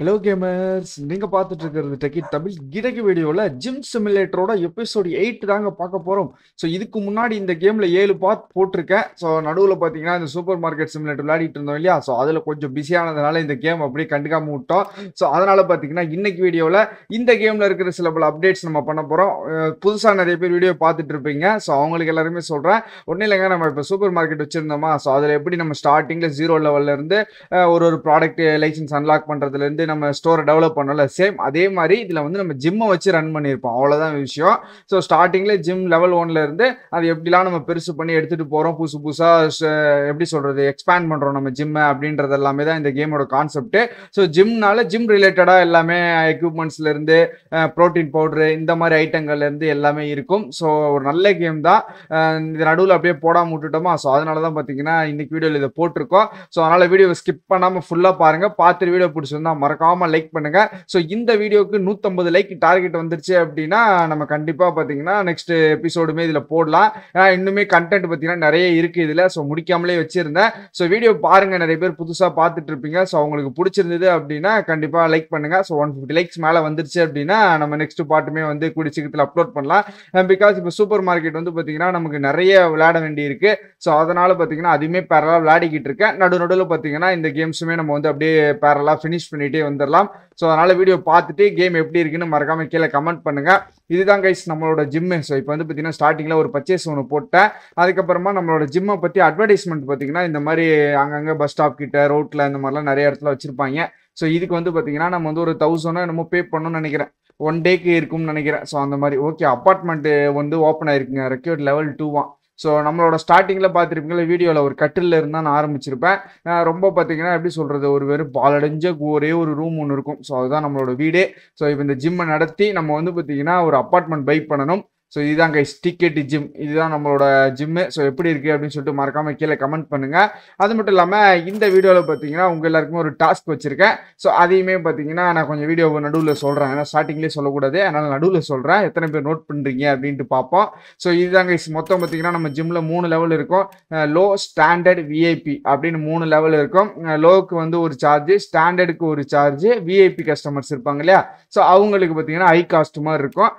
hello gamers நீங்கள் பார்த்துட்டு இருக்கிறது டெக்கி தமிழ் கிடக்கு வீடியோவில் ஜிம் சிமுலேட்டரோட எபிசோடு எயிட் தாங்க பார்க்க போகிறோம் ஸோ இதுக்கு முன்னாடி இந்த கேமில் ஏழு பார்த் போட்டிருக்கேன் ஸோ நடுவில் பார்த்தீங்கன்னா இந்த சூப்பர் மார்க்கெட் சிமுலேட்டர் விளையாடிட்டு இருந்தோம் இல்லையா ஸோ அதில் கொஞ்சம் பிஸியானதுனால இந்த கேம் அப்படியே கண்டுக்காமல் விட்டோம் ஸோ அதனால் பார்த்தீங்கன்னா இன்னைக்கு வீடியோவில் இந்த கேமில் இருக்கிற சில பல அப்டேட்ஸ் நம்ம பண்ண போகிறோம் புதுசாக நிறைய பேர் வீடியோ பார்த்துட்டு இருப்பீங்க ஸோ அவங்களுக்கு எல்லாருமே சொல்கிறேன் ஒன்றும் இல்லைங்க நம்ம இப்போ சூப்பர் மார்க்கெட் வச்சுருந்தோமா ஸோ அதில் எப்படி நம்ம ஸ்டார்டிங்கில் ஜீரோ இருந்து ஒரு ஒரு ப்ராடக்ட் லைசன்ஸ் அன்லாக் பண்ணுறதுலேருந்து வந்து நம்ம ஸ்டோரை டெவலப் பண்ணோம்ல சேம் அதே மாதிரி இதில் வந்து நம்ம ஜிம்மை வச்சு ரன் பண்ணியிருப்போம் அவ்வளோதான் விஷயம் ஸோ ஸ்டார்டிங்கில் ஜிம் லெவல் ஒன்லேருந்து அது எப்படிலாம் நம்ம பெருசு பண்ணி எடுத்துகிட்டு போகிறோம் புதுசு புதுசாக எப்படி சொல்கிறது எக்ஸ்பேண்ட் பண்ணுறோம் நம்ம ஜிம்மை அப்படின்றது எல்லாமே தான் இந்த கேமோட கான்செப்ட் ஸோ ஜிம்னால ஜிம் ரிலேட்டடாக எல்லாமே எக்யூப்மெண்ட்ஸ்லேருந்து ப்ரோட்டீன் பவுட்ரு இந்த மாதிரி ஐட்டங்கள்லேருந்து எல்லாமே இருக்கும் ஸோ ஒரு நல்ல கேம் தான் இது நடுவில் அப்படியே போடாமல் விட்டுட்டோமா ஸோ அதனால தான் பார்த்தீங்கன்னா இன்றைக்கி வீடியோவில் இதை போட்டிருக்கோம் ஸோ அதனால் வீடியோவை ஸ்கிப் பண்ணாமல் ஃபுல்லாக பாருங்கள் பார்த்துட்டு வீடியோ பிடிச்சிருந்தா மறக்க மறக்காம லைக் பண்ணுங்கள் ஸோ இந்த வீடியோக்கு நூற்றம்பது லைக் டார்கெட் வந்துருச்சு அப்படின்னா நம்ம கண்டிப்பாக பார்த்தீங்கன்னா நெக்ஸ்ட் எபிசோடுமே இதில் போடலாம் இன்னுமே கண்டென்ட் பார்த்தீங்கன்னா நிறைய இருக்குது இதில் ஸோ முடிக்காமலே வச்சுருந்தேன் ஸோ வீடியோ பாருங்கள் நிறைய பேர் புதுசாக பார்த்துட்டு இருப்பீங்க ஸோ அவங்களுக்கு பிடிச்சிருந்தது அப்படின்னா கண்டிப்பாக லைக் பண்ணுங்க ஸோ ஒன் ஃபிஃப்டி லைக்ஸ் மேலே வந்துருச்சு அப்படின்னா நம்ம நெக்ஸ்ட் பாட்டுமே வந்து கூடிய சீக்கிரத்தில் அப்லோட் பண்ணலாம் பிகாஸ் இப்போ சூப்பர் மார்க்கெட் வந்து பார்த்தீங்கன்னா நமக்கு நிறைய விளையாட வேண்டி இருக்கு ஸோ அதனால் பார்த்தீங்கன்னா அதுவுமே பேரலா விளையாடிக்கிட்டு இருக்கேன் நடு நடுவில் பார்த்தீங்கன்னா இந்த கேம்ஸுமே நம்ம வந்து அப்படியே பேரலா ஃபினிஷ் பண்ணிட்டு வந்துடலாம் ஸோ அதனால் வீடியோ பார்த்துட்டு கேம் எப்படி இருக்குன்னு மறக்காமல் கீழே கமெண்ட் பண்ணுங்கள் இதுதான் கைஸ் நம்மளோட ஜிம்மு ஸோ இப்போ வந்து பார்த்தீங்கன்னா ஸ்டார்டிங்கில் ஒரு பர்ச்சேஸ் ஒன்று போட்டேன் அதுக்கப்புறமா நம்மளோட ஜிம்மை பற்றி அட்வர்டைஸ்மெண்ட் பார்த்தீங்கன்னா இந்த மாதிரி அங்கங்கே பஸ் ஸ்டாப் கிட்டே ரோட்டில் இந்த மாதிரிலாம் நிறைய இடத்துல வச்சுருப்பாங்க ஸோ இதுக்கு வந்து பார்த்தீங்கன்னா நம்ம வந்து ஒரு தௌசண்டாக என்னமோ பே பண்ணணும்னு நினைக்கிறேன் ஒன் டேக்கு இருக்கும்னு நினைக்கிறேன் ஸோ அந்த மாதிரி ஓகே அப்பார்ட்மெண்ட்டு வந்து ஓப்பன் ஆயிருக்குங்க ரெக்யூர்ட் லெவல் டூவான் ஸோ நம்மளோட ஸ்டார்டிங்கில் பார்த்துருப்பீங்களா வீடியோவில் ஒரு கட்டில் இருந்தால் நான் ஆரம்பிச்சிருப்பேன் ரொம்ப பார்த்தீங்கன்னா எப்படி சொல்கிறது ஒரு வெறும் பாலடைஞ்ச ஒரே ஒரு ரூம் ஒன்று இருக்கும் ஸோ அதுதான் நம்மளோட வீடே ஸோ இப்போ இந்த ஜிம்மை நடத்தி நம்ம வந்து பார்த்திங்கன்னா ஒரு அப்பார்ட்மெண்ட் பைக் பண்ணணும் ஸோ இதுதான் கைஸ் டிக்கெட் ஜிம் இதுதான் நம்மளோட ஜிம்மு ஸோ எப்படி இருக்குது அப்படின்னு சொல்லிட்டு மறக்காமல் கீழே கமெண்ட் பண்ணுங்கள் அது மட்டும் இல்லாமல் இந்த வீடியோவில் பார்த்தீங்கன்னா உங்கள் எல்லாருக்குமே ஒரு டாஸ்க் வச்சுருக்கேன் ஸோ அதையுமே பார்த்தீங்கன்னா நான் கொஞ்சம் வீடியோ நடுவில் சொல்கிறேன் ஏன்னா ஸ்டார்டிங்லேயே சொல்லக்கூடாது அதனால் நடுவில் சொல்கிறேன் எத்தனை பேர் நோட் பண்ணுறீங்க அப்படின்ட்டு பார்ப்போம் ஸோ இதுதான் கைஸ் மொத்தம் பார்த்தீங்கன்னா நம்ம ஜிம்மில் மூணு லெவல் இருக்கும் லோ ஸ்டாண்டர்ட் விஐபி அப்படின்னு மூணு லெவல் இருக்கும் லோவுக்கு வந்து ஒரு சார்ஜ் ஸ்டாண்டர்டுக்கு ஒரு சார்ஜ் விஐபி கஸ்டமர்ஸ் இருப்பாங்க இல்லையா ஸோ அவங்களுக்கு பார்த்தீங்கன்னா ஹை காஸ்ட் மாதிரி இருக்கும்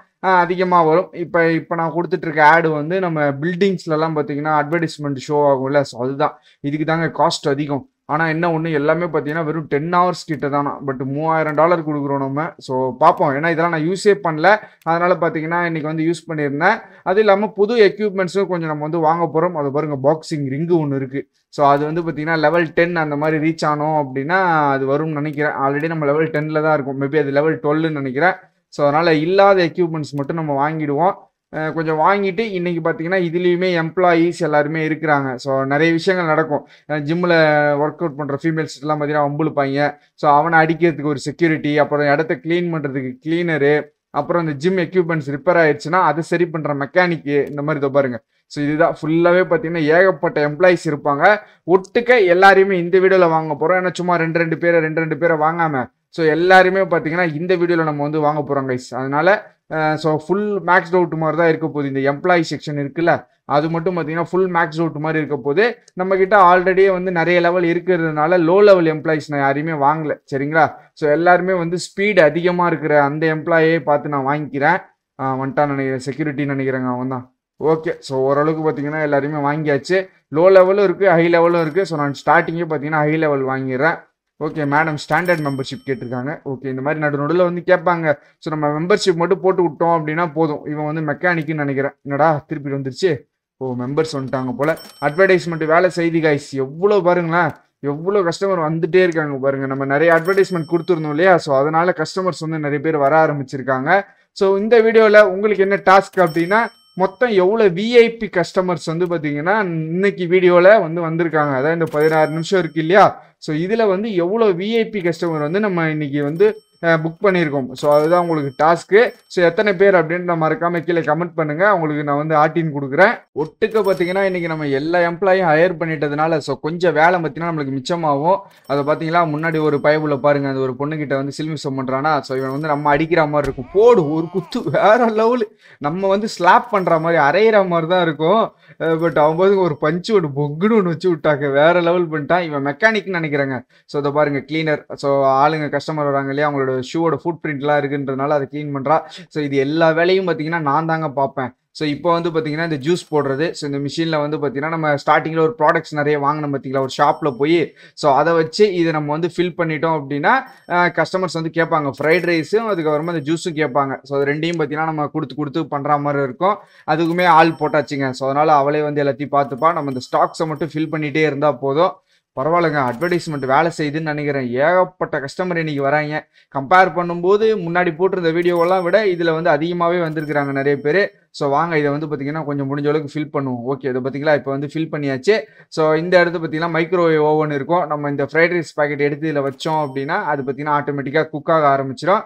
அதிகமாக வரும் இப்போ இப்போ நான் கொடுத்துட்ருக்க ஆடு வந்து நம்ம பில்டிங்ஸ்லலாம் பார்த்தீங்கன்னா அட்வர்டைஸ்மெண்ட் ஷோ ஆகும்ல ஸோ அதுதான் இதுக்கு தாங்க காஸ்ட் அதிகம் ஆனால் என்ன ஒன்று எல்லாமே பார்த்தீங்கன்னா வெறும் டென் ஹவர்ஸ் கிட்ட தானா பட் மூவாயிரம் டாலர் கொடுக்குறோம் நம்ம ஸோ பார்ப்போம் ஏன்னா இதெல்லாம் நான் யூஸே பண்ணல அதனால் பார்த்தீங்கன்னா இன்றைக்கி வந்து யூஸ் பண்ணியிருந்தேன் அது இல்லாமல் புது எக்யூப்மெண்ட்ஸும் கொஞ்சம் நம்ம வந்து வாங்க போகிறோம் அது பாருங்கள் பாக்ஸிங் ரிங்கு ஒன்று இருக்குது ஸோ அது வந்து பார்த்தீங்கன்னா லெவல் டென் அந்த மாதிரி ரீச் ஆனோம் அப்படின்னா அது வரும்னு நினைக்கிறேன் ஆல்ரெடி நம்ம லெவல் டென்னில் தான் இருக்கும் மேபி அது லெவல் டுவெல்னு நினைக்கிறேன் ஸோ அதனால் இல்லாத எக்யூப்மெண்ட்ஸ் மட்டும் நம்ம வாங்கிடுவோம் கொஞ்சம் வாங்கிட்டு இன்றைக்கி பார்த்தீங்கன்னா இதுலேயுமே எம்ப்ளாயீஸ் எல்லாருமே இருக்கிறாங்க ஸோ நிறைய விஷயங்கள் நடக்கும் ஜிம்மில் ஒர்க் அவுட் பண்ணுற ஃபீமேல்ஸ்லாம் பார்த்தீங்கன்னா அம்புழுப்பாங்க ஸோ அவனை அடிக்கிறதுக்கு ஒரு செக்யூரிட்டி அப்புறம் இடத்த க்ளீன் பண்ணுறதுக்கு க்ளீனரு அப்புறம் இந்த ஜிம் எக்யூப்மெண்ட்ஸ் ரிப்பேர் ஆயிடுச்சுன்னா அதை சரி பண்ணுற மெக்கானிக்கு இந்த மாதிரி இதோ பாருங்கள் ஸோ இதுதான் ஃபுல்லாகவே பார்த்தீங்கன்னா ஏகப்பட்ட எம்ப்ளாயிஸ் இருப்பாங்க ஒட்டுக்க எல்லாரையுமே இந்த வீடியோவில் வாங்க போகிறோம் ஏன்னா சும்மா ரெண்டு ரெண்டு பேரை ரெண்டு ரெண்டு பேரை வாங்காமல் ஸோ எல்லாருமே பார்த்தீங்கன்னா இந்த வீடியோவில் நம்ம வந்து வாங்க போகிறோம் கைஸ் அதனால் ஸோ ஃபுல் மேக்ஸ் டவுட் மாதிரி தான் இருக்க போகுது இந்த எம்ப்ளாயி செக்ஷன் இருக்குல்ல அது மட்டும் பார்த்தீங்கன்னா ஃபுல் மேக்ஸ் டவுட் மாதிரி இருக்க போது நம்மக்கிட்ட ஆல்ரெடியே வந்து நிறைய லெவல் இருக்கிறதுனால லோ லெவல் எம்ப்ளாயிஸ் நான் யாரையுமே வாங்கலை சரிங்களா ஸோ எல்லாருமே வந்து ஸ்பீடு அதிகமாக இருக்கிற அந்த எம்ப்ளாயே பார்த்து நான் வாங்கிக்கிறேன் வந்துட்டான் நினைக்கிறேன் செக்யூரிட்டி நினைக்கிறேங்க அவன் தான் ஓகே ஸோ ஓரளவுக்கு பார்த்தீங்கன்னா எல்லாருமே வாங்கியாச்சு லோ லெவலும் இருக்குது ஹை லெவலும் இருக்குது ஸோ நான் ஸ்டார்டிங்கே பார்த்தீங்கன்னா ஹை லெவல் வாங்கிடுறேன் ஓகே மேடம் ஸ்டாண்டர்ட் மெம்பர்ஷிப் கேட்டிருக்காங்க ஓகே இந்த மாதிரி நடு நடுவில் வந்து கேட்பாங்க ஸோ நம்ம மெம்பர்ஷிப் மட்டும் போட்டு விட்டோம் அப்படின்னா போதும் இவன் வந்து மெக்கானிக்குன்னு நினைக்கிறேன் என்னடா திருப்பி வந்துருச்சு ஓ மெம்பர்ஸ் வந்துட்டாங்க போல் அட்வர்டைஸ்மெண்ட் வேலை செய்தி காய்ஸ் எவ்வளோ பாருங்களேன் எவ்வளோ கஸ்டமர் வந்துட்டே இருக்காங்க பாருங்கள் நம்ம நிறைய அட்வர்டைஸ்மெண்ட் கொடுத்துருந்தோம் இல்லையா ஸோ அதனால் கஸ்டமர்ஸ் வந்து நிறைய பேர் வர ஆரம்பிச்சிருக்காங்க ஸோ இந்த வீடியோவில் உங்களுக்கு என்ன டாஸ்க் அப்படின்னா மொத்தம் எவ்வளோ விஐபி கஸ்டமர்ஸ் வந்து பார்த்தீங்கன்னா இன்னைக்கு வீடியோவில் வந்து வந்திருக்காங்க அதான் இந்த பதினாறு நிமிஷம் இருக்கு இல்லையா ஸோ இதில் வந்து எவ்வளோ விஐபி கஸ்டமர் வந்து நம்ம இன்றைக்கி வந்து புக் பண்ணியிருக்கோம் ஸோ அதுதான் உங்களுக்கு டாஸ்க்கு ஸோ எத்தனை பேர் அப்படின்னு நான் மறக்காமல் கீழே கமெண்ட் பண்ணுங்கள் உங்களுக்கு நான் வந்து ஆட்டின் கொடுக்குறேன் ஒட்டுக்க பார்த்தீங்கன்னா இன்றைக்கி நம்ம எல்லா எம்ப்ளாயும் ஹையர் பண்ணிட்டதுனால ஸோ கொஞ்சம் வேலை பார்த்தீங்கன்னா நம்மளுக்கு மிச்சமாகும் அதை பார்த்தீங்களா முன்னாடி ஒரு பயபுள்ள பாருங்கள் அந்த ஒரு பொண்ணுக்கிட்ட வந்து சில்மிசம் பண்ணுறானா ஸோ இவன் வந்து நம்ம அடிக்கிற மாதிரி இருக்கும் போடு ஒரு குத்து வேற லெவல் நம்ம வந்து ஸ்லாப் பண்ணுற மாதிரி அரைகிற மாதிரி தான் இருக்கும் பட் அவன் போது ஒரு பஞ்சு ஒரு பொக்குன்னு ஒன்று வச்சு விட்டாங்க வேற லெவல் பண்ணிட்டான் இவன் மெக்கானிக்னு நினைக்கிறேங்க ஸோ அதை பாருங்கள் கிளீனர் ஸோ ஆளுங்க கஸ்டமர் வராங்க இல்லையா அவங்களோட அவரோட ஷூவோட ஃபுட் பிரிண்ட்லாம் இருக்குன்றதுனால அதை க்ளீன் பண்ணுறா ஸோ இது எல்லா வேலையும் பார்த்தீங்கன்னா நான் தாங்க பார்ப்பேன் ஸோ இப்போ வந்து பார்த்தீங்கன்னா இந்த ஜூஸ் போடுறது ஸோ இந்த மிஷினில் வந்து பார்த்தீங்கன்னா நம்ம ஸ்டார்டிங்கில் ஒரு ப்ராடக்ட்ஸ் நிறைய வாங்கினோம் பார்த்தீங்களா ஒரு ஷாப்பில் போய் ஸோ அதை வச்சு இதை நம்ம வந்து ஃபில் பண்ணிட்டோம் அப்படின்னா கஸ்டமர்ஸ் வந்து கேட்பாங்க ஃப்ரைட் ரைஸும் அதுக்கப்புறமா இந்த ஜூஸும் கேட்பாங்க ஸோ அது ரெண்டையும் பார்த்தீங்கன்னா நம்ம கொடுத்து கொடுத்து பண்ணுற மாதிரி இருக்கும் அதுக்குமே ஆள் போட்டாச்சுங்க ஸோ அதனால் அவளே வந்து எல்லாத்தையும் பார்த்துப்பா நம்ம இந்த ஸ்டாக்ஸை மட்டும் ஃபில் பண்ணிகிட்டே இருந்தால் போதும் பரவாயில்லைங்க அட்வர்டைஸ்மெண்ட் வேலை செய்யுதுன்னு நினைக்கிறேன் ஏகப்பட்ட கஸ்டமர் இன்றைக்கி வராங்க கம்பேர் பண்ணும்போது முன்னாடி போட்டிருந்த வீடியோவெல்லாம் விட இதில் வந்து அதிகமாகவே வந்திருக்கிறாங்க நிறைய பேர் ஸோ வாங்க இதை வந்து பார்த்திங்கன்னா கொஞ்சம் முடிஞ்ச அளவுக்கு ஃபில் பண்ணுவோம் ஓகே இதை பார்த்திங்களா இப்போ வந்து ஃபில் பண்ணியாச்சு ஸோ இந்த இடத்து பார்த்திங்கன்னா மைக்ரோவேவ் ஓவன் இருக்கும் நம்ம இந்த ஃப்ரைட் ரைஸ் பேக்கெட் எடுத்து இதில் வச்சோம் அப்படின்னா அது பார்த்திங்கன்னா ஆட்டோமேட்டிக்காக குக்காக ஆரம்பிச்சிடும்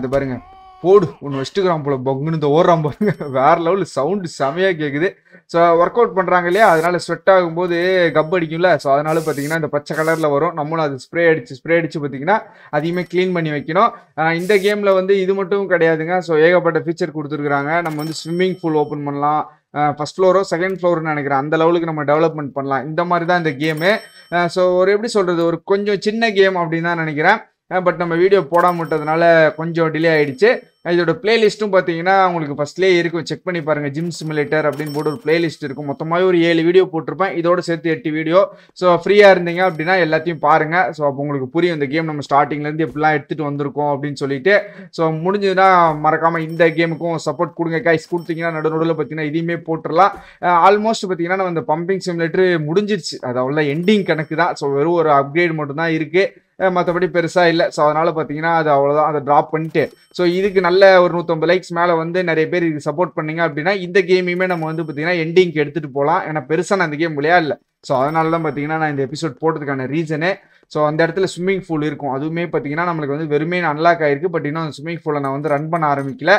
இந்த பாருங்கள் போடு ஒன்று வச்சுட்டுக்கிறான் போல பொங்குன்னு இந்த ஓடுறான் பாருங்க வேற லெவலில் சவுண்டு செமையாக கேட்குது ஸோ ஒர்க் அவுட் பண்ணுறாங்க இல்லையா அதனால ஸ்வெட் ஆகும்போது கப் அடிக்கும்ல ஸோ அதனால பார்த்தீங்கன்னா இந்த பச்சை கலரில் வரும் நம்மளும் அது ஸ்ப்ரே அடிச்சு ஸ்ப்ரே அடிச்சு பார்த்தீங்கன்னா அதையுமே க்ளீன் பண்ணி வைக்கணும் இந்த கேமில் வந்து இது மட்டும் கிடையாதுங்க ஸோ ஏகப்பட்ட ஃபீச்சர் கொடுத்துருக்குறாங்க நம்ம வந்து ஸ்விம்மிங் பூல் ஓப்பன் பண்ணலாம் ஃபஸ்ட் ஃப்ளோரோ செகண்ட் ஃப்ளோர்னு நினைக்கிறேன் அந்த லெவலுக்கு நம்ம டெவலப்மெண்ட் பண்ணலாம் இந்த மாதிரி தான் இந்த கேமு ஸோ ஒரு எப்படி சொல்கிறது ஒரு கொஞ்சம் சின்ன கேம் அப்படின்னு தான் நினைக்கிறேன் பட் நம்ம வீடியோ போடாமட்டதுனால கொஞ்சம் டிலே ஆகிடுச்சு இதோட பிளேலிஸ்ட்டும் பார்த்தீங்கன்னா உங்களுக்கு ஃபஸ்ட்லேயே இருக்கும் செக் பண்ணி பாருங்கள் ஜிம் சிமுலேட்டர் அப்படின்னு போட்டு ஒரு பிளேலிஸ்ட் இருக்கும் மொத்தமாக ஒரு ஏழு வீடியோ போட்டிருப்பேன் இதோட சேர்த்து எட்டு வீடியோ ஸோ ஃப்ரீயாக இருந்தீங்க அப்படின்னா எல்லாத்தையும் பாருங்கள் ஸோ அப்போ உங்களுக்கு புரியும் இந்த கேம் நம்ம ஸ்டார்டிங்லேருந்து எப்படிலாம் எடுத்துகிட்டு வந்திருக்கோம் அப்படின்னு சொல்லிட்டு ஸோ முடிஞ்சதுன்னா மறக்காமல் இந்த கேமுக்கும் சப்போர்ட் கொடுங்க கைஸ் கொடுத்தீங்கன்னா நடு நடுவில் பார்த்தீங்கன்னா இதையுமே போட்டுடலாம் ஆல்மோஸ்ட் பார்த்தீங்கன்னா நம்ம இந்த பம்பிங் சிமுலேட்டர் முடிஞ்சிருச்சு அது அவ்வளோ எண்டிங் கணக்கு தான் ஸோ வெறும் ஒரு அப்கிரேட் மட்டும்தான் இருக்குது மற்றபடி பெருசாக இல்லை ஸோ அதனால் பார்த்தீங்கன்னா அது அவ்வளோதான் அதை ட்ராப் பண்ணிட்டு ஸோ இதுக்கு நல்ல ஒரு நூற்றம்பது லைக்ஸ் மேலே வந்து நிறைய பேர் இது சப்போர்ட் பண்ணீங்க அப்படின்னா இந்த கேமையுமே நம்ம வந்து பார்த்தீங்கன்னா எண்டிங்க்கு எடுத்துகிட்டு போகலாம் ஏன்னா பெருசாக நான் அந்த கேம் விளையாடல ஸோ அதனால தான் பார்த்தீங்கன்னா நான் இந்த எபிசோட் போட்டதுக்கான ரீசனே ஸோ அந்த இடத்துல ஸ்விம்மிங் பூல் இருக்கும் அதுவுமே பார்த்தீங்கன்னா நம்மளுக்கு வந்து வெறுமே அன்லாக் ஆயிருக்கு பட் இன்னும் அந்த ஸ்விம்மிங் பூலை நான் வந்து ரன் பண்ண ஆரம்பிக்கல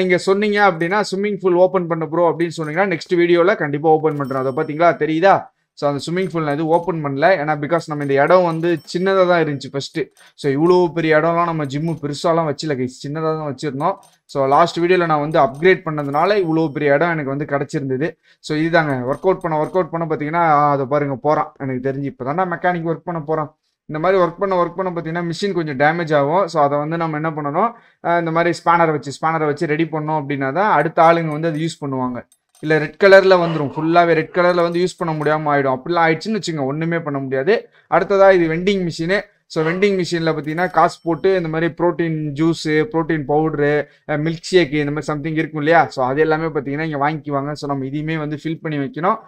நீங்கள் சொன்னீங்க அப்படின்னா ஸ்விம்மிங் பூல் ஓப்பன் பண்ண ப்ரோ அப்படின்னு சொன்னீங்கன்னா நெக்ஸ்ட் வீடியோவில் கண்டிப்பாக ஓப்பன் பண்ணுறோம் அதை பார்த்தீங்களா தெரியுதா ஸோ அந்த ஸ்விம்மிங் பூல் நான் இது ஓப்பன் பண்ணல ஏன்னா பிகாஸ் நம்ம இந்த இடம் வந்து சின்னதாக தான் இருந்துச்சு ஃபஸ்ட்டு ஸோ இவ்வளோ பெரிய இடம்லாம் நம்ம ஜிம்மு பெருசாலாம் வச்சில கைஸ் சின்னதாக தான் வச்சுருந்தோம் ஸோ லாஸ்ட் வீடியோவில் நான் வந்து அப்கிரேட் பண்ணதுனால இவ்வளோ பெரிய இடம் எனக்கு வந்து கிடச்சிருந்தது ஸோ இதுதாங்க ஒர்க் அவுட் பண்ண ஒர்க் அவுட் பண்ண பார்த்தீங்கன்னா அதை பாருங்கள் போகிறான் எனக்கு தெரிஞ்சு இப்போ தான் மெக்கானிக் ஒர்க் பண்ண போகிறான் இந்த மாதிரி ஒர்க் பண்ண ஒர்க் பண்ண பார்த்தீங்கன்னா மிஷின் கொஞ்சம் டேமேஜ் ஆகும் ஸோ அதை வந்து நம்ம என்ன பண்ணணும் இந்த மாதிரி ஸ்பேனரை வச்சு ஸ்பேனரை வச்சு ரெடி பண்ணோம் அப்படின்னா தான் அடுத்த ஆளுங்க வந்து அதை யூஸ் பண்ணுவாங்க இல்லை ரெட் கலரில் வந்துடும் ஃபுல்லாகவே ரெட் கலரில் வந்து யூஸ் பண்ண முடியாமல் ஆகிடும் அப்படிலாம் ஆயிடுச்சுன்னு வச்சுங்க ஒன்றுமே பண்ண முடியாது அடுத்ததாக இது வெண்டிங் மிஷினு ஸோ வெண்டிங் மிஷினில் பார்த்தீங்கன்னா காசு போட்டு இந்த மாதிரி protein juice protein powder milk shake இந்த மாதிரி சம்திங் இருக்கும் இல்லையா ஸோ அது எல்லாமே பார்த்தீங்கன்னா இங்கே வாங்கிக்குவாங்க ஸோ நம்ம இதையுமே வந்து ஃபில் பண்ணி வைக்கணும்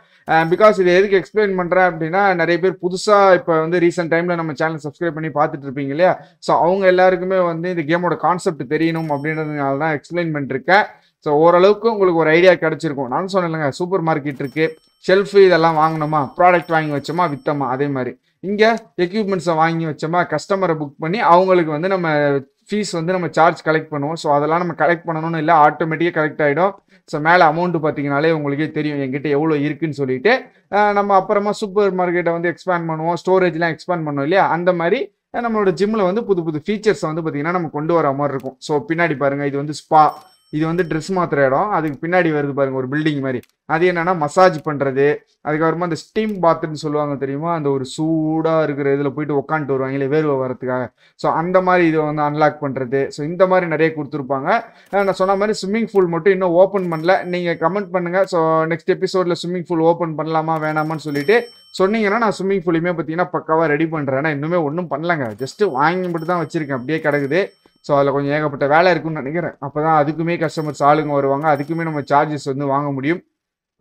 பிகாஸ் இது எதுக்கு எக்ஸ்பிளைன் பண்ணுறேன் அப்படின்னா நிறைய பேர் புதுசாக இப்போ வந்து ரீசெண்ட் டைமில் நம்ம சேனல் சப்ஸ்கிரைப் பண்ணி பார்த்துட்டு இருப்பீங்க இல்லையா ஸோ அவங்க எல்லாருக்குமே வந்து இந்த கேமோட கான்செப்ட் தெரியணும் அப்படின்றதுனால தான் எக்ஸ்பிளைன் பண்ணிருக்கேன் ஸோ ஓரளவுக்கு உங்களுக்கு ஒரு ஐடியா கிடச்சிருக்கும் நான் சொன்னேன் சூப்பர் மார்க்கெட் இருக்குது ஷெல்ஃபு இதெல்லாம் வாங்கினோமா ப்ராடக்ட் வாங்கி வச்சோமா விற்றோமா அதே மாதிரி இங்கே எக்யூப்மெண்ட்ஸை வாங்கி வச்சோமா கஸ்டமரை புக் பண்ணி அவங்களுக்கு வந்து நம்ம ஃபீஸ் வந்து நம்ம சார்ஜ் கலெக்ட் பண்ணுவோம் ஸோ அதெல்லாம் நம்ம கலெக்ட் பண்ணணும்னு இல்லை ஆட்டோமேட்டிக்காக கலெக்ட் ஆகிடும் ஸோ மேலே அமௌண்ட்டு பார்த்தீங்கனாலே உங்களுக்கே தெரியும் எங்கிட்ட எவ்வளோ இருக்குன்னு சொல்லிட்டு நம்ம அப்புறமா சூப்பர் மார்க்கெட்டை வந்து எக்ஸ்பேண்ட் பண்ணுவோம் ஸ்டோரேஜ்லாம் எக்ஸ்பேண்ட் பண்ணுவோம் இல்லையா அந்த மாதிரி நம்மளோட ஜிம்மில் வந்து புது புது ஃபீச்சர்ஸை வந்து பார்த்திங்கன்னா நம்ம கொண்டு வர மாதிரி இருக்கும் ஸோ பின்னாடி பாருங்கள் இது வந்து ஸ்பா இது வந்து ட்ரெஸ் மாற்றுற இடம் அதுக்கு பின்னாடி வருது பாருங்க ஒரு பில்டிங் மாதிரி அது என்னென்னா மசாஜ் பண்ணுறது அதுக்கப்புறமா அந்த ஸ்டீம் பாத்னு சொல்லுவாங்க தெரியுமா அந்த ஒரு சூடாக இருக்கிற இதில் போயிட்டு உக்காந்துட்டு வருவாங்க இல்லை வேர்வை வரத்துக்காக ஸோ அந்த மாதிரி இதை வந்து அன்லாக் பண்ணுறது ஸோ இந்த மாதிரி நிறைய கொடுத்துருப்பாங்க நான் சொன்ன மாதிரி ஸ்விம்மிங் பூல் மட்டும் இன்னும் ஓப்பன் பண்ணல நீங்கள் கமெண்ட் பண்ணுங்கள் ஸோ நெக்ஸ்ட் எபிசோடில் ஸ்விம்மிங் பூல் ஓப்பன் பண்ணலாமா வேணாமான்னு சொல்லிட்டு சொன்னீங்கன்னா நான் ஸ்விம்மிங் பூலையுமே பார்த்தீங்கன்னா பக்காவாக ரெடி பண்ணுறேன் ஆனால் இன்னுமே ஒன்றும் பண்ணலங்க ஜஸ்ட்டு வாங்கி மட்டும் தான் வச்சுருக்கேன் அப்படியே கிடக்குது ஸோ அதில் கொஞ்சம் ஏகப்பட்ட வேலை இருக்குன்னு நினைக்கிறேன் அப்போ தான் அதுக்குமே கஸ்டமர்ஸ் ஆளுங்க வருவாங்க அதுக்குமே நம்ம சார்ஜஸ் வந்து வாங்க முடியும்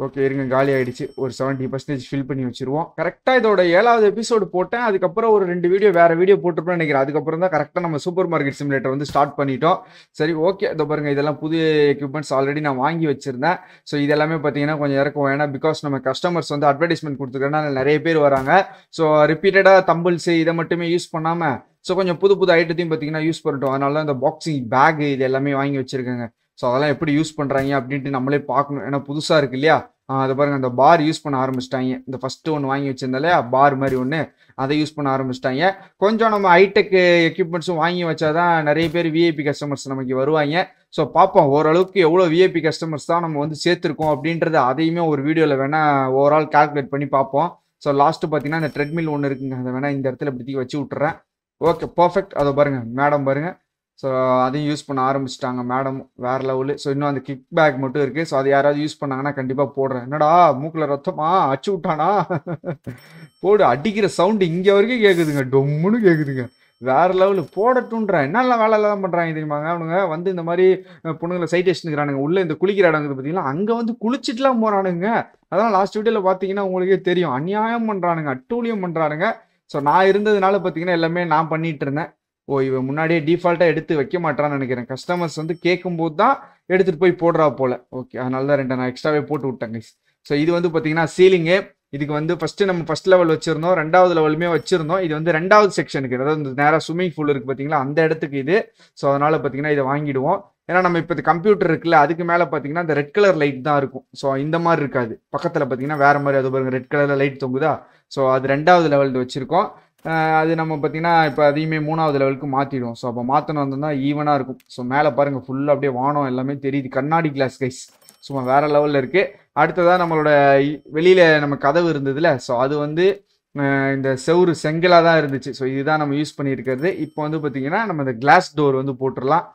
ஓகே இருங்க காலி ஆகிடுச்சு ஒரு செவன்ட்டி பர்சன்டேஜ் ஃபில் பண்ணி வச்சுருவோம் கரெக்டாக இதோட ஏழாவது எபிசோடு போட்டேன் அதுக்கப்புறம் ஒரு ரெண்டு வீடியோ வேறு வீடியோ போட்டிருப்பேன் நினைக்கிறேன் அதுக்கப்புறம் தான் கரெக்டாக நம்ம சூப்பர் மார்க்கெட் சிமிலேட்டர் வந்து ஸ்டார்ட் பண்ணிட்டோம் சரி ஓகே இதை பாருங்கள் இதெல்லாம் புது எக்யூப்மெண்ட்ஸ் ஆல்ரெடி நான் வாங்கி வச்சுருந்தேன் ஸோ இதெல்லாமே பார்த்தீங்கன்னா கொஞ்சம் இறக்கும் ஏன்னா பிகாஸ் நம்ம கஸ்டமர்ஸ் வந்து அட்வர்டைஸ்மெண்ட் கொடுத்துருக்கேன்னா நிறைய பேர் வராங்க ஸோ ரிப்பீட்டடாக தம்பிள்ஸு இதை மட்டுமே யூஸ் பண்ணாமல் ஸோ கொஞ்சம் புது புது ஐட்டத்தையும் பார்த்தீங்கன்னா யூஸ் பண்ணிட்டோம் அதனால இந்த பாக்ஸிங் பேகு இது எல்லாமே வாங்கி வச்சுருக்காங்க ஸோ அதெல்லாம் எப்படி யூஸ் பண்ணுறாங்க அப்படின்ட்டு நம்மளே பார்க்கணும் ஏன்னா புதுசாக இருக்கு இல்லையா அதை பாருங்கள் அந்த பார் யூஸ் பண்ண ஆரம்பிச்சிட்டாங்க இந்த ஃபஸ்ட்டு ஒன்று வாங்கி வச்சிருந்தாலே பார் மாதிரி ஒன்று அதை யூஸ் பண்ண ஆரம்பிச்சிட்டாங்க கொஞ்சம் நம்ம ஹைடெக் எக்யூப்மெண்ட்ஸும் வாங்கி தான் நிறைய பேர் விஐபி கஸ்டமர்ஸ் நமக்கு வருவாங்க ஸோ பார்ப்போம் ஓரளவுக்கு எவ்வளோ விஐபி கஸ்டமர்ஸ் தான் நம்ம வந்து சேர்த்துருக்கோம் அப்படின்றத அதையுமே ஒரு வீடியோவில் வேணால் ஓவரால் கால்குலேட் பண்ணி பார்ப்போம் ஸோ லாஸ்ட்டு பார்த்தீங்கன்னா இந்த ட்ரெட்மில் ஒன்று இருக்குங்க அதை வேணால் இந்த இடத்துல இப்படி வச்சு விட்டுறேன் ஓகே பர்ஃபெக்ட் அதை பாருங்க மேடம் பாருங்க ஸோ அதையும் யூஸ் பண்ண ஆரம்பிச்சிட்டாங்க மேடம் வேற லெவலு ஸோ இன்னும் அந்த கிக் பேக் மட்டும் இருக்குது ஸோ அது யாராவது யூஸ் பண்ணாங்கன்னா கண்டிப்பாக போடுறேன் என்னடா மூக்கில் ரத்தமா அச்சு விட்டானா போடு அடிக்கிற சவுண்டு இங்கே வரைக்கும் கேட்குதுங்க டொம்முன்னு கேட்குதுங்க வேறு லெவலு போடட்டுன்றேன் என்னெல்லாம் வேலை தான் பண்ணுறாங்க தெரியுமாங்க அவனுங்க வந்து இந்த மாதிரி பொண்ணுங்களை சைட்டேஷனுக்குறானுங்க உள்ளே இந்த குளிக்கிற இடங்கிறது பார்த்தீங்கன்னா அங்கே வந்து குளிச்சுட்டுலாம் போகிறானுங்க அதெல்லாம் லாஸ்ட் வீடியோவில் பார்த்தீங்கன்னா உங்களுக்கே தெரியும் அநியாயம் பண்ணுறானுங்க அட்டூழியம் பண்ணுறானுங்க ஸோ நான் இருந்ததுனால பார்த்தீங்கன்னா எல்லாமே நான் பண்ணிட்டு இருந்தேன் ஓ இவன் முன்னாடியே டிஃபால்ட்டாக எடுத்து வைக்க மாட்டான்னு நினைக்கிறேன் கஸ்டமர்ஸ் வந்து கேட்கும்போது தான் எடுத்துகிட்டு போய் போடுறா போல ஓகே அதனால தான் ரெண்டு நான் எக்ஸ்ட்ராவே போட்டு விட்டேங்க ஸோ இது வந்து பார்த்தீங்கன்னா சீலிங்கு இதுக்கு வந்து ஃபஸ்ட்டு நம்ம ஃபஸ்ட் லெவல் வச்சுருந்தோம் ரெண்டாவது லெவலுமே வச்சுருந்தோம் இது வந்து ரெண்டாவது செக்ஷனுக்கு அதாவது நேராக ஸ்விம்மிங் பூல் இருக்குது பார்த்தீங்களா அந்த இடத்துக்கு இது ஸோ அதனால் பார்த்தீங்கன்னா இதை வாங்கிடுவோம் ஏன்னா நம்ம இப்போ கம்ப்யூட்டர் இருக்குல்ல அதுக்கு மேலே பார்த்தீங்கன்னா அந்த ரெட் கலர் லைட் தான் இருக்கும் ஸோ இந்த மாதிரி இருக்காது பக்கத்தில் பார்த்தீங்கன்னா வேறு மாதிரி அது பாருங்க ரெட் கலரில் லைட் தொங்குதா ஸோ அது ரெண்டாவது லெவலில் வச்சுருக்கோம் அது நம்ம பார்த்தீங்கன்னா இப்போ அதையுமே மூணாவது லெவலுக்கு மாற்றிடுவோம் ஸோ அப்போ மாற்றணும் வந்தோம்னா ஈவனாக இருக்கும் ஸோ மேலே பாருங்கள் ஃபுல்லாக அப்படியே வானம் எல்லாமே தெரியுது கண்ணாடி கிளாஸ் கைஸ் சும்மா வேறு லெவலில் இருக்குது அடுத்ததாக நம்மளோட வெளியில் நம்ம கதவு இருந்ததுல ஸோ அது வந்து இந்த செவுறு செங்கலாக தான் இருந்துச்சு ஸோ இதுதான் நம்ம யூஸ் பண்ணியிருக்கிறது இப்போ வந்து பார்த்திங்கன்னா நம்ம இந்த கிளாஸ் டோர் வந்து போட்டுடலாம்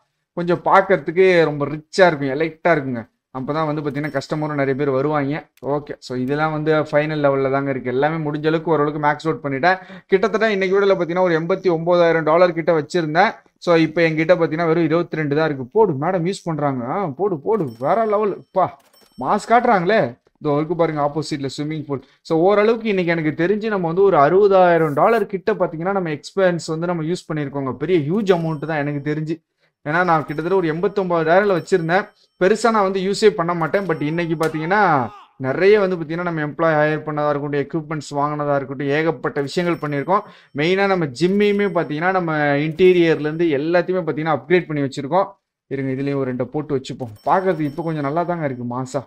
கொஞ்சம் பார்க்கறதுக்கு ரொம்ப ரிச்சாக இருக்கும் எலைட்டாக இருக்குங்க அப்போ தான் வந்து பார்த்திங்கன்னா கஸ்டமரும் நிறைய பேர் வருவாங்க ஓகே ஸோ இதெல்லாம் வந்து ஃபைனல் லெவலில் தாங்க இருக்குது எல்லாமே முடிஞ்ச அளவுக்கு ஓரளவுக்கு மேக்ஸ் அவுட் பண்ணிட்டேன் கிட்டத்தட்ட இன்றைக்கி விடல பார்த்தீங்கன்னா ஒரு எண்பத்தி ஒம்பதாயிரம் டாலர் கிட்ட வச்சுருந்தேன் ஸோ இப்போ எங்கிட்ட பார்த்தீங்கன்னா வெறும் இருபத்தி ரெண்டு தான் இருக்குது போடு மேடம் யூஸ் பண்ணுறாங்க ஆ போடு போடு வேற லெவல் பா மாஸ் காட்டுறாங்களே இதோ இருக்கு பாருங்க ஆப்போசிட்டில் ஸ்விம்மிங் பூல் ஸோ ஓரளவுக்கு இன்னைக்கு எனக்கு தெரிஞ்சு நம்ம வந்து ஒரு அறுபதாயிரம் டாலர் கிட்ட பார்த்தீங்கன்னா நம்ம எக்ஸ்பீரியன்ஸ் வந்து நம்ம யூஸ் பண்ணியிருக்கோங்க பெரிய ஹியூஜ் அமௌண்ட்டு தான் எனக்கு தெரிஞ்சு ஏன்னா நான் கிட்டத்தட்ட ஒரு எண்பத்தொம்பதாயிரம்ல வச்சிருந்தேன் பெருசாக நான் வந்து யூஸே பண்ண மாட்டேன் பட் இன்னைக்கு பார்த்தீங்கன்னா நிறைய வந்து பார்த்தீங்கன்னா நம்ம எம்ப்ளாய் ஹையர் பண்ணதாக இருக்கட்டும் எக்யூப்மெண்ட்ஸ் வாங்கினதாக இருக்கட்டும் ஏகப்பட்ட விஷயங்கள் பண்ணியிருக்கோம் மெயினாக நம்ம ஜிம்மையுமே பார்த்தீங்கன்னா நம்ம இன்டீரியர்லேருந்து எல்லாத்தையுமே பார்த்தீங்கன்னா அப்கிரேட் பண்ணி வச்சுருக்கோம் இருங்க இதுலேயும் ஒரு ரெண்டை போட்டு வச்சுப்போம் பார்க்கறதுக்கு இப்போ கொஞ்சம் நல்லா தாங்க இருக்குது மாசா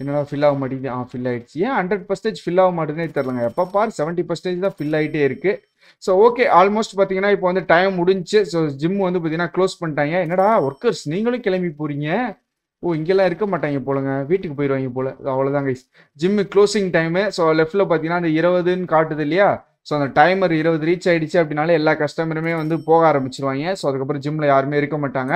என்னடா ஃபில் ஆக மாட்டேங்குது ஆ ஃபில் ஆகிடுச்சு ஏன் ஹண்ட்ரட் பர்சன்டேஜ் ஃபில் ஆக மாட்டேன்னே தெரிலங்க எப்போ பார் செவன்ட்டி பர்சன்டேஜ் தான் ஃபில் ஆகிட்டே இருக்குது ஸோ ஓகே ஆல்மோஸ்ட் பார்த்தீங்கன்னா இப்போ வந்து டைம் முடிஞ்சு ஸோ ஜிம் வந்து பார்த்தீங்கன்னா க்ளோஸ் பண்ணிட்டாங்க என்னடா ஒர்க்கர்ஸ் நீங்களும் கிளம்பி போகிறீங்க ஓ இங்கெல்லாம் இருக்க மாட்டாங்க போலங்க வீட்டுக்கு போயிடுவாங்க போல் அவ்வளோதான் guys gym closing time so லெஃப்ட்டில் பார்த்தீங்கன்னா அந்த இருபதுன்னு காட்டுது இல்லையா ஸோ அந்த டைமர் இருபது ரீச் ஆகிடுச்சு அப்படின்னாலே எல்லா கஸ்டமருமே வந்து போக ஆரம்பிச்சிருவாங்க ஸோ அதுக்கப்புறம் ஜிம்மில் யாருமே இருக்க மாட்டாங்க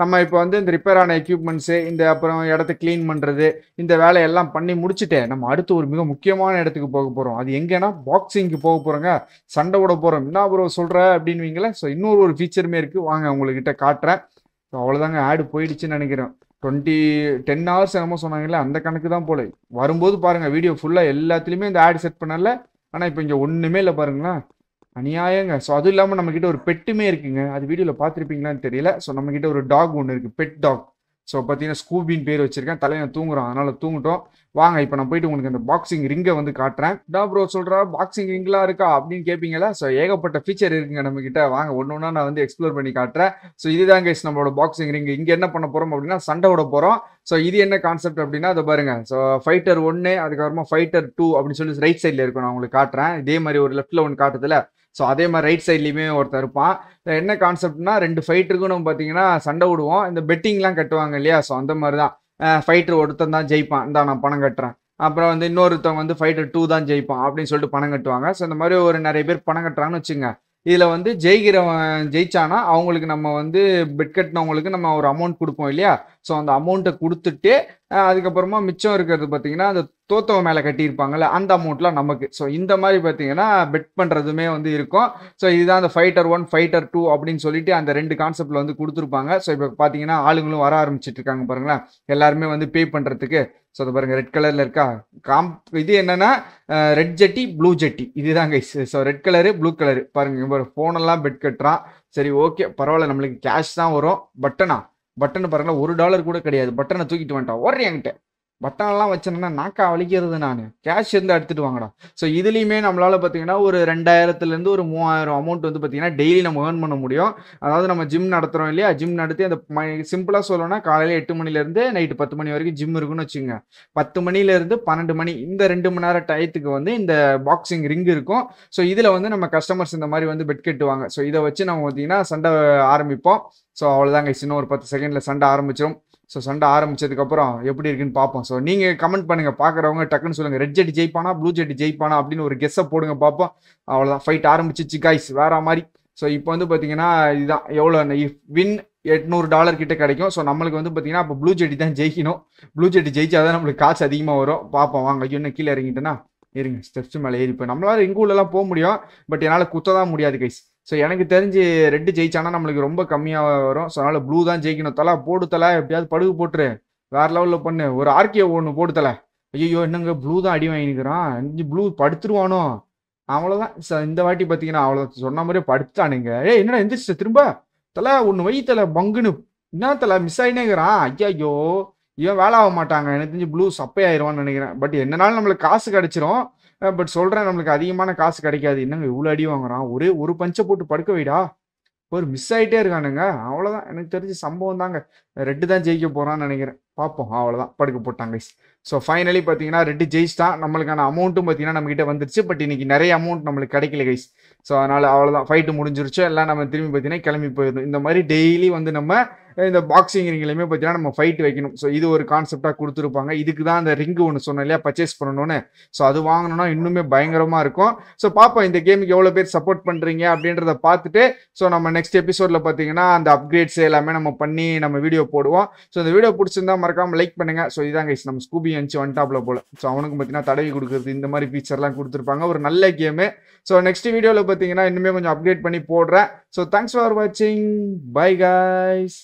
நம்ம இப்போ வந்து இந்த ரிப்பேர் ஆன எக்யூப்மெண்ட்ஸு இந்த அப்புறம் இடத்த க்ளீன் பண்ணுறது இந்த வேலையெல்லாம் பண்ணி முடிச்சுட்டு நம்ம அடுத்து ஒரு மிக முக்கியமான இடத்துக்கு போக போகிறோம் அது எங்கேன்னா பாக்ஸிங்க்கு போக போகிறோங்க சண்டை விட போகிறோம் என்ன ப்ரோ சொல்கிற அப்படின்வீங்களே ஸோ இன்னொரு ஒரு ஃபீச்சருமே இருக்குது வாங்க உங்கள்கிட்ட காட்டுறேன் ஸோ அவ்வளோதாங்க ஆடு போயிடுச்சுன்னு நினைக்கிறேன் டுவெண்ட்டி டென் ஹவர்ஸ் என்னமோ சொன்னாங்கல்ல அந்த கணக்கு தான் போல வரும்போது பாருங்கள் வீடியோ ஃபுல்லாக எல்லாத்துலேயுமே இந்த ஆடு செட் பண்ணலை ஆனால் இப்போ இங்கே ஒன்றுமே இல்லை பாருங்களேன் அநியாயங்க ஸோ அதுவும் இல்லாமல் நம்மக்கிட்ட ஒரு பெட்டுமே இருக்குங்க அது வீடியோவில் பார்த்துருப்பீங்களான்னு தெரியல ஸோ நம்மக்கிட்ட ஒரு டாக் ஒன்று இருக்குது பெட் டாக் ஸோ பார்த்தீங்கன்னா ஸ்கூபின்னு பேர் வச்சிருக்கேன் நான் தூங்குறோம் அதனால தூங்கிட்டோம் வாங்க இப்போ நான் போயிட்டு உங்களுக்கு அந்த பாக்ஸிங் ரிங்கை வந்து காட்டுறேன் டா ப்ரோ சொல்கிறா பாக்ஸிங் ரிங்லாம் இருக்கா அப்படின்னு கேட்பீங்களா ஸோ ஏகப்பட்ட ஃபீச்சர் இருக்குங்க நம்ம கிட்ட வாங்க ஒன்று ஒன்றா நான் வந்து எக்ஸ்ப்ளோர் பண்ணி காட்டுறேன் ஸோ இதுதான் கைஸ் நம்மளோட பாக்ஸிங் ரிங் இங்கே என்ன பண்ண போகிறோம் அப்படின்னா சண்டை விட போகிறோம் ஸோ இது என்ன கான்செப்ட் அப்படின்னா அதை பாருங்க ஸோ ஃபைட்டர் ஒன்று அதுக்கப்புறமா ஃபைட்டர் டூ அப்படின்னு சொல்லி ரைட் சைடில் இருக்கும் நான் உங்களுக்கு காட்டுறேன் இதே மாதிரி ஒரு லெஃப்ட்டில் ஒன்று காட்டுதில்ல ஸோ அதே மாதிரி ரைட் சைட்லேயுமே ஒருத்தர் இருப்பான் என்ன கான்செப்ட்னா ரெண்டு ஃபைட்டருக்கும் நம்ம பார்த்தீங்கன்னா சண்டை விடுவோம் இந்த பெட்டிங்லாம் கட்டுவாங்க இல்லையா ஸோ அந்த மாதிரி தான் ஃபைட்டர் ஒருத்தன் தான் ஜெயிப்பான் இந்தா நான் பணம் கட்டுறேன் அப்புறம் வந்து இன்னொருத்தவங்க வந்து ஃபைட்டர் டூ தான் ஜெயிப்பான் அப்படின்னு சொல்லிட்டு பணம் கட்டுவாங்க ஸோ இந்த மாதிரி ஒரு நிறைய பேர் பணம் கட்டுறாங்கன்னு வச்சுங்க இதில் வந்து ஜெயிக்கிறவன் ஜெயிச்சானா அவங்களுக்கு நம்ம வந்து பெட் கட்டினவங்களுக்கு நம்ம ஒரு அமௌண்ட் கொடுப்போம் இல்லையா ஸோ அந்த அமௌண்ட்டை கொடுத்துட்டு அதுக்கப்புறமா மிச்சம் இருக்கிறது பார்த்தீங்கன்னா அந்த தோத்தவ மேலே கட்டியிருப்பாங்கல்ல அந்த அமௌண்ட்லாம் நமக்கு ஸோ இந்த மாதிரி பார்த்தீங்கன்னா பெட் பண்ணுறதுமே வந்து இருக்கும் ஸோ இதுதான் அந்த ஃபைட்டர் ஒன் ஃபைட்டர் டூ அப்படின்னு சொல்லிட்டு அந்த ரெண்டு கான்செப்டில் வந்து கொடுத்துருப்பாங்க ஸோ இப்போ பார்த்தீங்கன்னா ஆளுங்களும் வர ஆரம்பிச்சிட்டு இருக்காங்க பாருங்களேன் எல்லாருமே வந்து பே பண்ணுறதுக்கு ஸோ அதை பாருங்கள் ரெட் கலரில் இருக்கா காம் இது என்னென்னா ரெட் ஜெட்டி ப்ளூ ஜெட்டி இதுதான் guys so red colour blue colour பாருங்கள் ஃபோனெல்லாம் பெட் கட்டுறான் சரி ஓகே பரவாயில்ல நம்மளுக்கு கேஷ் தான் வரும் பட்டனா பட்டன் பாருங்களா ஒரு டாலர் கூட கிடையாது பட்டனை தூக்கிட்டு வந்துட்டான் ஓடுறேன் என்கிட்ட பட்டன்லாம் வச்சேன்னா நாக்கா வலிக்கிறது நான் கேஷ் இருந்து எடுத்துகிட்டு வாங்கடா ஸோ இதுலேயுமே நம்மளால் பார்த்தீங்கன்னா ஒரு ரெண்டாயிரத்துலேருந்து ஒரு மூவாயிரம் அமௌண்ட் வந்து பார்த்தீங்கன்னா டெய்லி நம்ம ஏர்ன் பண்ண முடியும் அதாவது நம்ம ஜிம் நடத்துகிறோம் இல்லையா ஜிம் நடத்தி அந்த சிம்பிளாக சொல்லணும்னா காலையில் எட்டு மணிலேருந்து நைட்டு பத்து மணி வரைக்கும் ஜிம் இருக்குன்னு வச்சுங்க பத்து மணிலேருந்து பன்னெண்டு மணி இந்த ரெண்டு மணி நேரம் டயத்துக்கு வந்து இந்த பாக்ஸிங் ரிங் இருக்கும் ஸோ இதில் வந்து நம்ம கஸ்டமர்ஸ் இந்த மாதிரி வந்து பெட் கட்டுவாங்க ஸோ இதை வச்சு நம்ம பார்த்தீங்கன்னா சண்டை ஆரம்பிப்போம் ஸோ அவ்வளோதாங்க இன்னும் ஒரு பத்து செகண்டில் சண்டை ஆரம்பிச்சிடும் ஸோ சண்டை ஆரம்பித்ததுக்கப்புறம் எப்படி இருக்குன்னு பார்ப்போம் ஸோ நீங்கள் கமெண்ட் பண்ணுங்கள் பார்க்குறவங்க டக்குன்னு சொல்லுங்கள் ரெட் ஜெட்டி ஜெயிப்பானா ப்ளூ ஜெட்டி ஜெயிப்பானா அப்படின்னு ஒரு கெஸ்ஸை போடுங்க பார்ப்போம் அவ்வளோதான் ஃபைட் ஆரம்பிச்சிச்சு காய்ஸ் வேற மாதிரி ஸோ இப்போ வந்து பார்த்தீங்கன்னா இதுதான் எவ்வளோ வின் எட்நூறு டாலர் கிட்ட கிடைக்கும் ஸோ நம்மளுக்கு வந்து பார்த்தீங்கன்னா இப்போ ப்ளூ ஜெட்டி தான் ஜெயிக்கணும் ப்ளூ ஜெட்டி ஜெயிச்சா தான் நம்மளுக்கு காசு அதிகமாக வரும் பார்ப்போம் வாங்க இன்னும் கீழே இறங்கிட்டேன்னா இருங்க ஸ்டெப்ஸ் மேலே ஏறி நம்மளால எங்கள் ஊர்லலாம் போக முடியும் பட் என்னால் குத்த தான் முடியாது கைஸ் ஸோ எனக்கு தெரிஞ்சு ரெட்டு ஜெயிச்சானா நம்மளுக்கு ரொம்ப கம்மியாக வரும் ஸோ அதனால் ப்ளூ தான் ஜெயிக்கணும் தலா போடு தலை எப்படியாவது படுகு போட்டுரு வேறு லெவலில் பண்ணு ஒரு ஆர்கே ஒன்று போடு தலை ஐயோ என்னங்க ப்ளூ தான் அடி வாங்கிக்கிறான் அஞ்சு ப்ளூ படுத்துருவானோ அவ்வளோதான் சார் இந்த வாட்டி பார்த்தீங்கன்னா அவ்வளோ சொன்ன மாதிரியே படுத்தானுங்க ஏ என்னடா எந்திரிச்சு திரும்ப தலை ஒன்று வை தலை பங்குன்னு என்ன தலை மிஸ் ஆகினேங்கிறான் ஐயோ இவன் வேலை ஆக மாட்டாங்க எனக்கு தெரிஞ்சு ப்ளூ சப்பையாயிருவான்னு ஆயிடுவான்னு நினைக்கிறேன் பட் என்னனாலும் நம்மளுக்கு காசு கிடச்சிரும் பட் சொல்கிறேன் நம்மளுக்கு அதிகமான காசு கிடைக்காது என்னங்க இவ்வளோ அடி வாங்குறான் ஒரே ஒரு பஞ்சை போட்டு படுக்க வைடா ஒரு மிஸ் ஆகிட்டே இருக்கானுங்க அவ்வளோதான் எனக்கு தெரிஞ்ச சம்பவம் தாங்க ரெட்டு தான் ஜெயிக்க போகிறான்னு நினைக்கிறேன் பார்ப்போம் அவ்வளோதான் படுக்க போட்டாங்க ஸோ ஃபைனலி பார்த்தீங்கன்னா ரெட்டு ஜெயிச்சிட்டான் நம்மளுக்கான அமௌண்ட்டும் பார்த்தீங்கன்னா நம்மகிட்ட வந்துருச்சு பட் இன்றைக்கி நிறைய அமௌண்ட் நம்மளுக்கு கிடைக்கல கைஸ் ஸோ அதனால் அவ்வளோதான் ஃபைட்டு முடிஞ்சிருச்சு எல்லாம் நம்ம திரும்பி பார்த்தீங்கன்னா கிளம்பி போயிடணும் இந்த மாதிரி டெய்லி வந்து நம்ம இந்த பாக்ஸிங் ரிங்லையுமே பார்த்தீங்கன்னா நம்ம ஃபைட் வைக்கணும் ஸோ இது ஒரு கான்செப்டாக கொடுத்துருப்பாங்க இதுக்கு தான் அந்த ரிங்கு ஒன்று சொன்ன இல்லையா பர்ச்சேஸ் பண்ணணும்னு ஸோ அது வாங்கணும்னா இன்னுமே பயங்கரமாக இருக்கும் ஸோ பார்ப்போம் இந்த கேமுக்கு எவ்வளோ பேர் சப்போர்ட் பண்ணுறீங்க அப்படின்றத பார்த்துட்டு ஸோ நம்ம நெக்ஸ்ட் எபிசோடில் பார்த்தீங்கன்னா அந்த அப்கிரேட்ஸ் எல்லாமே நம்ம பண்ணி நம்ம வீடியோ போடுவோம் ஸோ இந்த வீடியோ பிடிச்சிருந்தா மறக்காமல் லைக் பண்ணுங்கள் ஸோ இதுதான் கைஸ் நம்ம ஸ்கூபி அஞ்சு ஒன் டாப்பில் போல் ஸோ அவனுக்கு பார்த்தீங்கன்னா தடவி கொடுக்குறது இந்த மாதிரி ஃபீச்சர்லாம் கொடுத்துருப்பாங்க ஒரு நல்ல கேமு ஸோ நெக்ஸ்ட் வீடியோவில் பார்த்தீங்கன்னா இன்னுமே கொஞ்சம் அப்டேட் பண்ணி போடுறேன் ஸோ தேங்க்ஸ் ஃபார் வாட்சிங் பை காய்ஸ்